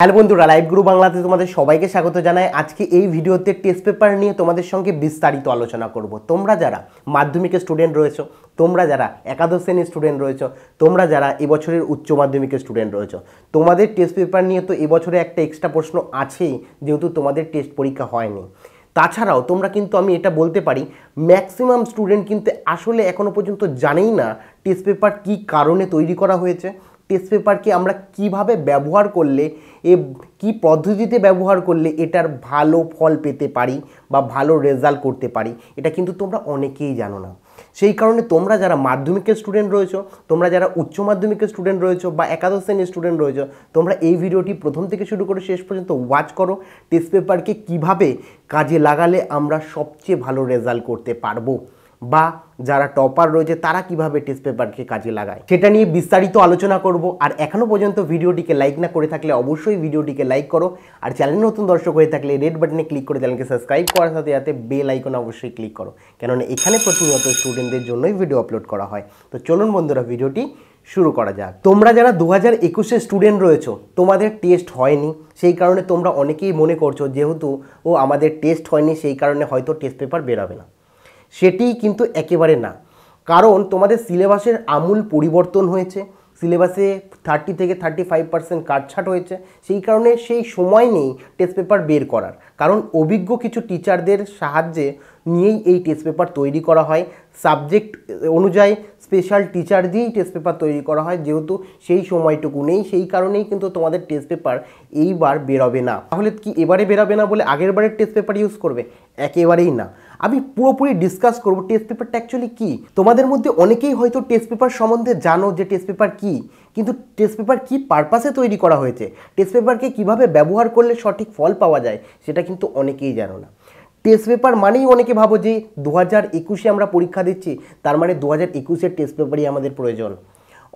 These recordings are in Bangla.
হ্যালো বন্ধুরা লাইভ গ্রুপ বাংলাতে তোমাদের সবাইকে স্বাগত জানাই আজকে এই ভিডিওতে টেস্ট পেপার নিয়ে তোমাদের সঙ্গে বিস্তারিত আলোচনা করব তোমরা যারা মাধ্যমিকের স্টুডেন্ট রয়েছ তোমরা যারা একাদশ শ্রেণীর স্টুডেন্ট রয়েছো তোমরা যারা এবছরের উচ্চ মাধ্যমিকের স্টুডেন্ট রয়েছ তোমাদের টেস্ট পেপার নিয়ে তো এবছরে একটা এক্সট্রা প্রশ্ন আছেই যেহেতু তোমাদের টেস্ট পরীক্ষা হয়নি তাছাড়াও তোমরা কিন্তু আমি এটা বলতে পারি ম্যাক্সিমাম স্টুডেন্ট কিন্তু আসলে এখনও পর্যন্ত জানেই না টেস্ট পেপার কী কারণে তৈরি করা হয়েছে টেস্ট পেপারকে আমরা কিভাবে ব্যবহার করলে এ কি পদ্ধতিতে ব্যবহার করলে এটার ভালো ফল পেতে পারি বা ভালো রেজাল্ট করতে পারি এটা কিন্তু তোমরা অনেকেই জানো না সেই কারণে তোমরা যারা মাধ্যমিকের স্টুডেন্ট রয়েছো তোমরা যারা উচ্চ মাধ্যমিকের স্টুডেন্ট রয়েছো বা একাদশ শ্রেণীর স্টুডেন্ট রয়েছো তোমরা এই ভিডিওটি প্রথম থেকে শুরু করে শেষ পর্যন্ত ওয়াচ করো টেস্ট পেপারকে কিভাবে কাজে লাগালে আমরা সবচেয়ে ভালো রেজাল্ট করতে পারবো বা যারা টপার রয়েছে তারা কিভাবে টেস্ট পেপারকে কাজে লাগায় সেটা নিয়ে বিস্তারিত আলোচনা করব আর এখনও পর্যন্ত ভিডিওটিকে লাইক না করে থাকলে অবশ্যই ভিডিওটিকে লাইক করো আর চ্যানেল নতুন দর্শক হয়ে থাকলে রেড বাটনে ক্লিক করে চ্যানেলকে সাবস্ক্রাইব করার সাথে সাথে বেল আইকন অবশ্যই ক্লিক করো কেননা এখানে প্রতিনিয়ত স্টুডেন্টদের জন্যই ভিডিও আপলোড করা হয় তো চলুন বন্ধুরা ভিডিওটি শুরু করা যাক তোমরা যারা দু হাজার একুশে স্টুডেন্ট রয়েছ তোমাদের টেস্ট হয়নি সেই কারণে তোমরা অনেকেই মনে করছো যেহেতু ও আমাদের টেস্ট হয়নি সেই কারণে হয়তো টেস্ট পেপার বেরোবে না সেটি কিন্তু একেবারে না কারণ তোমাদের সিলেবাসের আমূল পরিবর্তন হয়েছে সিলেবাসে থার্টি থেকে থার্টি ফাইভ পার্সেন্ট কাটছাট হয়েছে সেই কারণে সেই সময় নেই টেস্ট পেপার বের করার কারণ অভিজ্ঞ কিছু টিচারদের সাহায্যে নিয়েই এই টেস্ট পেপার তৈরি করা হয় সাবজেক্ট অনুযায়ী স্পেশাল টিচার দিয়েই টেস্ট পেপার তৈরি করা হয় যেহেতু সেই সময়টুকু নেই সেই কারণেই কিন্তু তোমাদের টেস্ট পেপার এইবার বেরোবে না তাহলে কি এবারে বেরোবে না বলে আগের বারের টেস্ট পেপার ইউজ করবে একেবারেই না আমি পুরোপুরি ডিসকাস করব টেস্ট পেপারটা অ্যাকচুয়ালি কী তোমাদের মধ্যে অনেকেই হয়তো টেস্ট পেপার সম্বন্ধে জানো যে টেস্ট পেপার কী কিন্তু টেস্ট পেপার কী পারপাসে তৈরি করা হয়েছে টেস্ট পেপারকে কীভাবে ব্যবহার করলে সঠিক ফল পাওয়া যায় সেটা কিন্তু অনেকেই জানো না টেস্ট পেপার মানেই অনেকে ভাবো যে দু হাজার একুশে আমরা পরীক্ষা দিচ্ছি তার মানে দু হাজার একুশের টেস্ট পেপারই আমাদের প্রয়োজন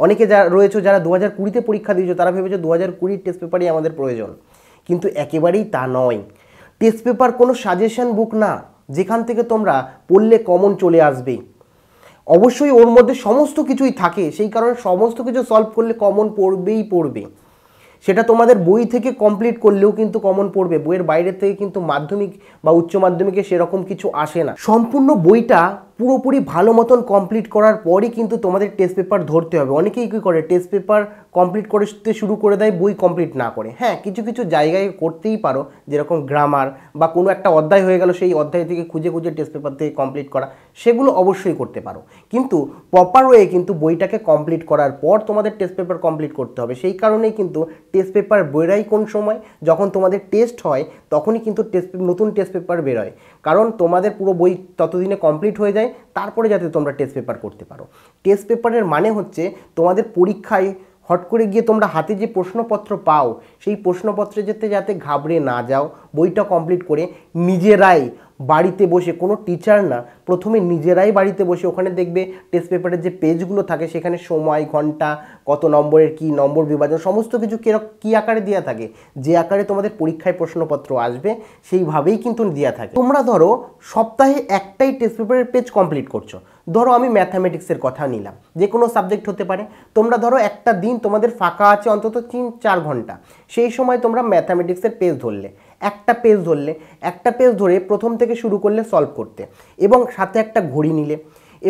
অনেকে যারা রয়েছে যারা দু হাজার কুড়িতে পরীক্ষা দিয়েছো তারা ভেবেছে দু হাজার কুড়ির টেস্ট পেপারই আমাদের প্রয়োজন কিন্তু একেবারেই তা নয় টেস্ট পেপার কোনো সাজেশন বুক না যেখান থেকে তোমরা পড়লে কমন চলে আসবে অবশ্যই ওর মধ্যে সমস্ত কিছুই থাকে সেই কারণে সমস্ত কিছু সলভ করলে কমন পড়বেই পড়বে সেটা তোমাদের বই থেকে কমপ্লিট করলেও কিন্তু কমন পড়বে বইয়ের বাইরে থেকে কিন্তু মাধ্যমিক বা উচ্চ মাধ্যমিকে সেরকম কিছু আসে না সম্পূর্ণ বইটা পুরোপুরি ভালো মতন কমপ্লিট করার পরই কিন্তু তোমাদের টেস্ট পেপার ধরতে হবে অনেকেই কী করে টেস্ট পেপার কমপ্লিট করতে শুরু করে দেয় বই কমপ্লিট না করে হ্যাঁ কিছু কিছু জায়গায় করতেই পারো যেরকম গ্রামার বা কোনো একটা অধ্যায় হয়ে গেল সেই অধ্যায় থেকে খুঁজে খুঁজে টেস্ট পেপার থেকে কমপ্লিট করা সেগুলো অবশ্যই করতে পারো কিন্তু প্রপার ওয়ে কিন্তু বইটাকে কমপ্লিট করার পর তোমাদের টেস্ট পেপার কমপ্লিট করতে হবে সেই কারণেই কিন্তু টেস্ট পেপার বেরোয় কোন সময় যখন তোমাদের টেস্ট হয় তখনই কিন্তু টেস্ট নতুন টেস্ট পেপার বেরোয় কারণ তোমাদের পুরো বই ততদিনে কমপ্লিট হয়ে যায় তারপরে যাতে তোমরা টেস্ট পেপার করতে পারো টেস্ট পেপারের মানে হচ্ছে তোমাদের পরীক্ষায় হট করে গিয়ে তোমরা হাতে যে প্রশ্নপত্র পাও সেই প্রশ্নপত্রে যেতে যাতে ঘাবড়ে না যাও বইটা কমপ্লিট করে নিজেরাই বাড়িতে বসে কোনো টিচার না প্রথমে নিজেরাই বাড়িতে বসে ওখানে দেখবে টেস্ট পেপারের যে পেজগুলো থাকে সেখানে সময় ঘন্টা কত নম্বরের কি নম্বর বিভাজন সমস্ত কিছু কেরক কী আকারে দেওয়া থাকে যে আকারে তোমাদের পরীক্ষায় প্রশ্নপত্র আসবে সেইভাবেই কিন্তু দেওয়া থাকে তোমরা ধরো সপ্তাহে একটাই টেস্ট পেপারের পেজ কমপ্লিট করছো ধরো আমি ম্যাথামেটিক্সের কথা নিলাম যে কোনো সাবজেক্ট হতে পারে তোমরা ধরো একটা দিন তোমাদের ফাঁকা আছে অন্তত তিন চার ঘন্টা সেই সময় তোমরা ম্যাথামেটিক্সের পেজ ধরলে একটা পেজ ধরলে একটা পেজ ধরে প্রথম থেকে শুরু করলে সলভ করতে এবং সাথে একটা ঘড়ি নিলে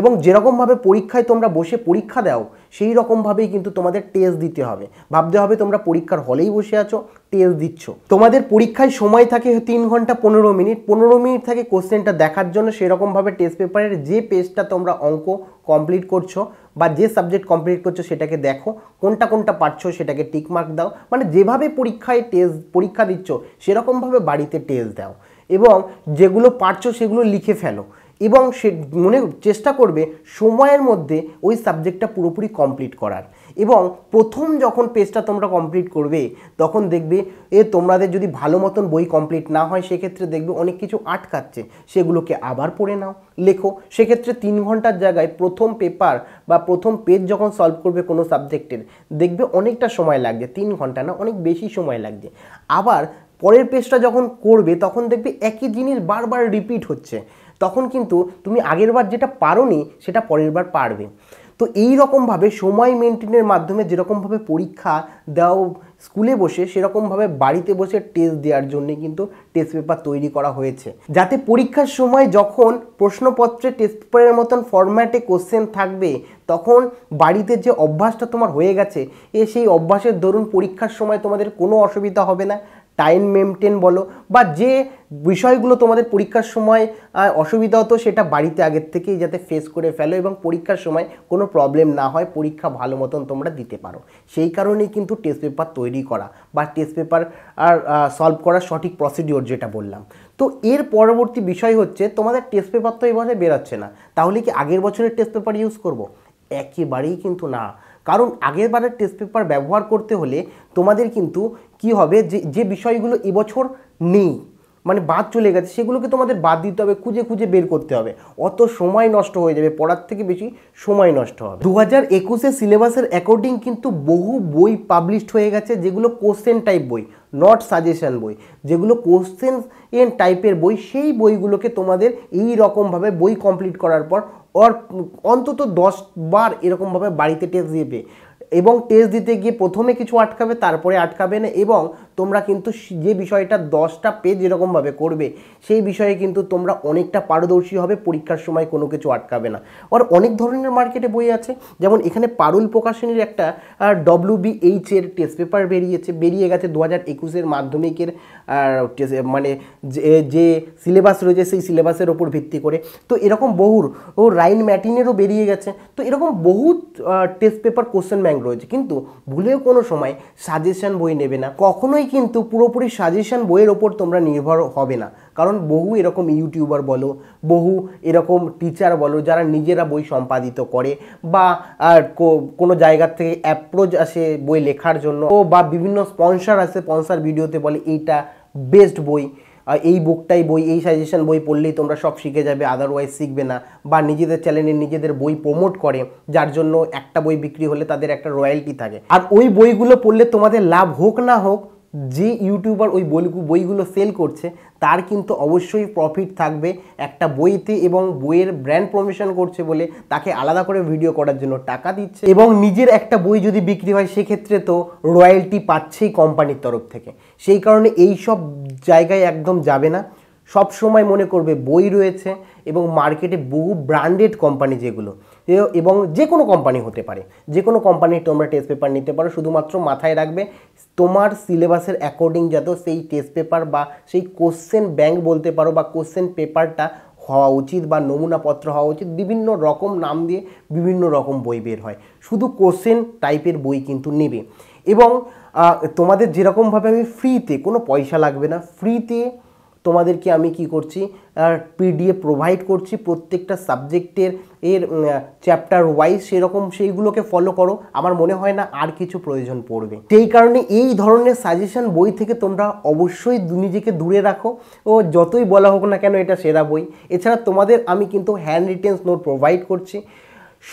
এবং যেরকমভাবে পরীক্ষায় তোমরা বসে পরীক্ষা দাও সেই রকমভাবেই কিন্তু তোমাদের টেস্ট দিতে হবে ভাবতে হবে তোমরা পরীক্ষার হলেই বসে আছো টেস্ট দিচ্ছ তোমাদের পরীক্ষায় সময় থাকে তিন ঘন্টা পনেরো মিনিট পনেরো মিনিট থাকে কোশ্চেনটা দেখার জন্য সেরকমভাবে টেস্ট পেপারের যে পেজটা তোমরা অঙ্ক কমপ্লিট করছো বা যে সাবজেক্ট কমপ্লিট করছো সেটাকে দেখো কোনটা কোনটা পারছো সেটাকে টিকমার্ক দাও মানে যেভাবে পরীক্ষায় টেস্ট পরীক্ষা দিচ্ছ সেরকমভাবে বাড়িতে টেস্ট দাও এবং যেগুলো পারছো সেগুলো লিখে ফেলো এবং সে মনে চেষ্টা করবে সময়ের মধ্যে ওই সাবজেক্টটা পুরোপুরি কমপ্লিট করার এবং প্রথম যখন পেজটা তোমরা কমপ্লিট করবে তখন দেখবে এ তোমাদের যদি ভালো মতন বই কমপ্লিট না হয় সেক্ষেত্রে দেখবে অনেক কিছু আটকাচ্ছে সেগুলোকে আবার পড়ে নাও লেখো সেক্ষেত্রে তিন ঘন্টার জায়গায় প্রথম পেপার বা প্রথম পেজ যখন সলভ করবে কোনো সাবজেক্টের দেখবে অনেকটা সময় লাগছে তিন ঘন্টা না অনেক বেশি সময় লাগছে আবার পরের পেজটা যখন করবে তখন দেখবে একই জিনিস বারবার রিপিট হচ্ছে তখন কিন্তু তুমি আগের বার যেটা পারোনি সেটা পরের বার পারবে তো এই রকমভাবে সময় মেনটেনের মাধ্যমে যেরকমভাবে পরীক্ষা দাও স্কুলে বসে সেরকমভাবে বাড়িতে বসে টেস্ট দেওয়ার জন্য কিন্তু টেস্ট পেপার তৈরি করা হয়েছে যাতে পরীক্ষার সময় যখন প্রশ্নপত্রে টেস্ট পেপারের মতন ফরম্যাটে কোশ্চেন থাকবে তখন বাড়িতে যে অভ্যাসটা তোমার হয়ে গেছে এ সেই অভ্যাসের দরুন পরীক্ষার সময় তোমাদের কোনো অসুবিধা হবে না টাইম মেনটেন বলো বা যে বিষয়গুলো তোমাদের পরীক্ষার সময় অসুবিধা হতো সেটা বাড়িতে আগের থেকেই যাতে ফেস করে ফেলো এবং পরীক্ষার সময় কোনো প্রবলেম না হয় পরীক্ষা ভালো মতন তোমরা দিতে পারো সেই কারণেই কিন্তু টেস্ট পেপার তৈরি করা বা টেস্ট পেপার আর সলভ করার সঠিক প্রসিডিওর যেটা বললাম তো এর পরবর্তী বিষয় হচ্ছে তোমাদের টেস্ট পেপার তো এবারে বেরোচ্ছে না তাহলে কি আগের বছরের টেস্ট পেপার ইউজ করব একেবারেই কিন্তু না কারণ আগের বারের টেস্ট পেপার ব্যবহার করতে হলে তোমাদের কিন্তু কি হবে যে যে বিষয়গুলো এবছর নেই মানে বাদ চলে গেছে সেগুলোকে তোমাদের বাদ দিতে হবে খুঁজে খুঁজে বের করতে হবে অত সময় নষ্ট হয়ে যাবে পড়ার থেকে বেশি সময় নষ্ট হবে দু হাজার একুশে সিলেবাসের অ্যাকর্ডিং কিন্তু বহু বই পাবলিশড হয়ে গেছে যেগুলো কোশ্চেন টাইপ বই নট সাজেশন বই যেগুলো কোশ্চেন টাইপের বই সেই বইগুলোকে তোমাদের এই রকমভাবে বই কমপ্লিট করার পর অর অন্তত দশ বার এরকমভাবে বাড়িতে টেস্ট দেবে এবং টেস্ট দিতে গিয়ে প্রথমে কিছু আটকাবে তারপরে আটকাবে না এবং তোমরা কিন্তু যে বিষয়টা দশটা পেজ যেরকমভাবে করবে সেই বিষয়ে কিন্তু তোমরা অনেকটা পারদর্শী হবে পরীক্ষার সময় কোনো কিছু আটকাবে না আর অনেক ধরনের মার্কেটে বই আছে যেমন এখানে পারুল প্রকাশনীর একটা ডব্লিউ এর টেস্ট পেপার বেরিয়েছে বেরিয়ে গেছে দু হাজার একুশের মাধ্যমিকের মানে যে যে সিলেবাস রয়েছে সেই সিলেবাসের ওপর ভিত্তি করে তো এরকম বহুর ও রাইন ম্যাটিনেরও বেরিয়ে গেছে তো এরকম বহু test paper question bank option রয়েছে কিন্তু ভুলেও কোনো সময় সাজেশান বই নেবে না কখনোই কিন্তু পুরোপুরি সাজেশান বইয়ের ওপর তোমরা নির্ভর হবে না কারণ বহু এরকম ইউটিউবার বলো বহু এরকম টিচার বলো যারা নিজেরা বই সম্পাদিত করে বা আর কোনো জায়গার থেকে অ্যাপ্রোচ আসে বই লেখার জন্য ও বা বিভিন্ন স্পন্সার আসে স্পন্সার ভিডিওতে বলে এইটা বেস্ট বই এই বুকটাই বই এই সাজেশন বই পড়লেই তোমরা সব শিখে যাবে আদারওয়াইজ শিখবে না বা নিজেদের চ্যানেলে নিজেদের বই প্রমোট করে যার জন্য একটা বই বিক্রি হলে তাদের একটা রয়্যালটি থাকে আর ওই বইগুলো পড়লে তোমাদের লাভ হোক না হোক যে ইউটিউবার ওই বইগুলো সেল করছে তার কিন্তু অবশ্যই প্রফিট থাকবে একটা বইতে এবং বইয়ের ব্র্যান্ড প্রমোশন করছে বলে তাকে আলাদা করে ভিডিও করার জন্য টাকা দিচ্ছে এবং নিজের একটা বই যদি বিক্রি হয় সেক্ষেত্রে তো রয়্যালটি পাচ্ছেই কোম্পানির তরফ থেকে সেই কারণে এই সব জায়গায় একদম যাবে না সব সময় মনে করবে বই রয়েছে এবং মার্কেটে বহু ব্র্যান্ডেড কোম্পানি যেগুলো এবং যে কোনো কোম্পানি হতে পারে যে কোনো কোম্পানির তোমরা টেস্ট পেপার নিতে পারো শুধুমাত্র মাথায় রাখবে তোমার সিলেবাসের অ্যাকর্ডিং যত সেই টেস্ট পেপার বা সেই কোশ্চেন ব্যাংক বলতে পারো বা কোশ্চেন পেপারটা হওয়া উচিত বা নমুনাপত্র হওয়া উচিত বিভিন্ন রকম নাম দিয়ে বিভিন্ন রকম বই বের হয় শুধু কোশ্চেন টাইপের বই কিন্তু নেবে এবং তোমাদের যেরকমভাবে আমি ফ্রিতে কোনো পয়সা লাগবে না ফ্রিতে তোমাদেরকে আমি কি করছি পিডিএফ প্রোভাইড করছি প্রত্যেকটা সাবজেক্টের এর চ্যাপ্টার ওয়াইজ সেরকম সেইগুলোকে ফলো করো আমার মনে হয় না আর কিছু প্রয়োজন পড়বে সেই কারণে এই ধরনের সাজেশন বই থেকে তোমরা অবশ্যই নিজেকে দূরে রাখো ও যতই বলা হোক না কেন এটা সেরা বই এছাড়া তোমাদের আমি কিন্তু হ্যান্ড রিটেন্স নোট প্রোভাইড করছি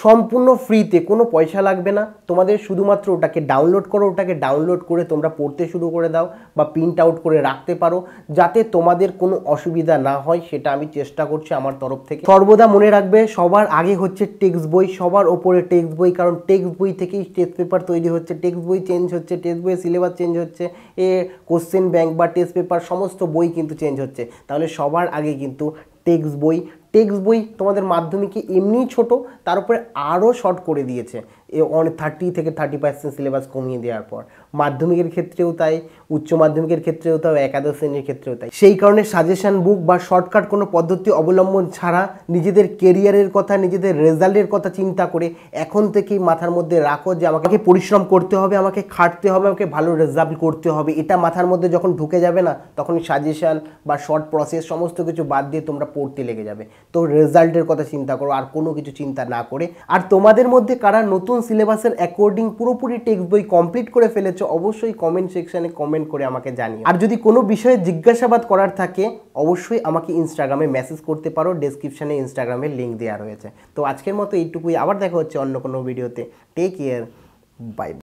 সম্পূর্ণ ফ্রিতে কোনো পয়সা লাগবে না তোমাদের শুধুমাত্র ওটাকে ডাউনলোড করো ওটাকে ডাউনলোড করে তোমরা পড়তে শুরু করে দাও বা প্রিন্ট আউট করে রাখতে পারো যাতে তোমাদের কোনো অসুবিধা না হয় সেটা আমি চেষ্টা করছি আমার তরফ থেকে সর্বদা মনে রাখবে সবার আগে হচ্ছে টেক্সট বই সবার ওপরে টেক্সট বই কারণ টেক্সট বই থেকেই টেস্ট পেপার তৈরি হচ্ছে টেক্সট বই চেঞ্জ হচ্ছে টেক্সট বই সিলেবাস চেঞ্জ হচ্ছে এ কোশ্চেন ব্যাংক বা টেস্ট পেপার সমস্ত বই কিন্তু চেঞ্জ হচ্ছে তাহলে সবার আগে কিন্তু টেক্সট বই টেক্সট বই তোমাদের মাধ্যমিকে এমনিই ছোট তার উপরে আরও শর্ট করে দিয়েছে অন থার্টি থেকে থার্টি পার্সেন্ট সিলেবাস কমিয়ে দেওয়ার পর মাধ্যমিকের ক্ষেত্রেও তাই উচ্চ মাধ্যমিকের ক্ষেত্রেও তাই একাদশ শ্রেণীর ক্ষেত্রেও তাই সেই কারণে সাজেশন বুক বা শর্টকাট কোনো পদ্ধতি অবলম্বন ছাড়া নিজেদের কেরিয়ারের কথা নিজেদের রেজাল্টের কথা চিন্তা করে এখন থেকেই মাথার মধ্যে রাখো যে আমাকে পরিশ্রম করতে হবে আমাকে খাটতে হবে আমাকে ভালো রেজাল্ট করতে হবে এটা মাথার মধ্যে যখন ঢুকে যাবে না তখন সাজেশন বা শর্ট প্রসেস সমস্ত কিছু বাদ দিয়ে তোমরা পড়তে লেগে যাবে তো রেজাল্টের কথা চিন্তা করো আর কোনো কিছু চিন্তা না করে আর তোমাদের মধ্যে কারা নতুন সিলেবাসের অ্যাকর্ডিং পুরোপুরি টেক্সট বই কমপ্লিট করে ফেলেছো অবশ্যই কমেন্ট সেকশানে কমেন্ট করে আমাকে জানিও আর যদি কোনো বিষয়ে জিজ্ঞাসাবাদ করার থাকে অবশ্যই আমাকে ইনস্টাগ্রামে মেসেজ করতে পারো ডেসক্রিপশানে ইনস্টাগ্রামের লিঙ্ক দেওয়া রয়েছে তো আজকের মতো এইটুকুই আবার দেখা হচ্ছে অন্য কোনো ভিডিওতে টেক কেয়ার বাই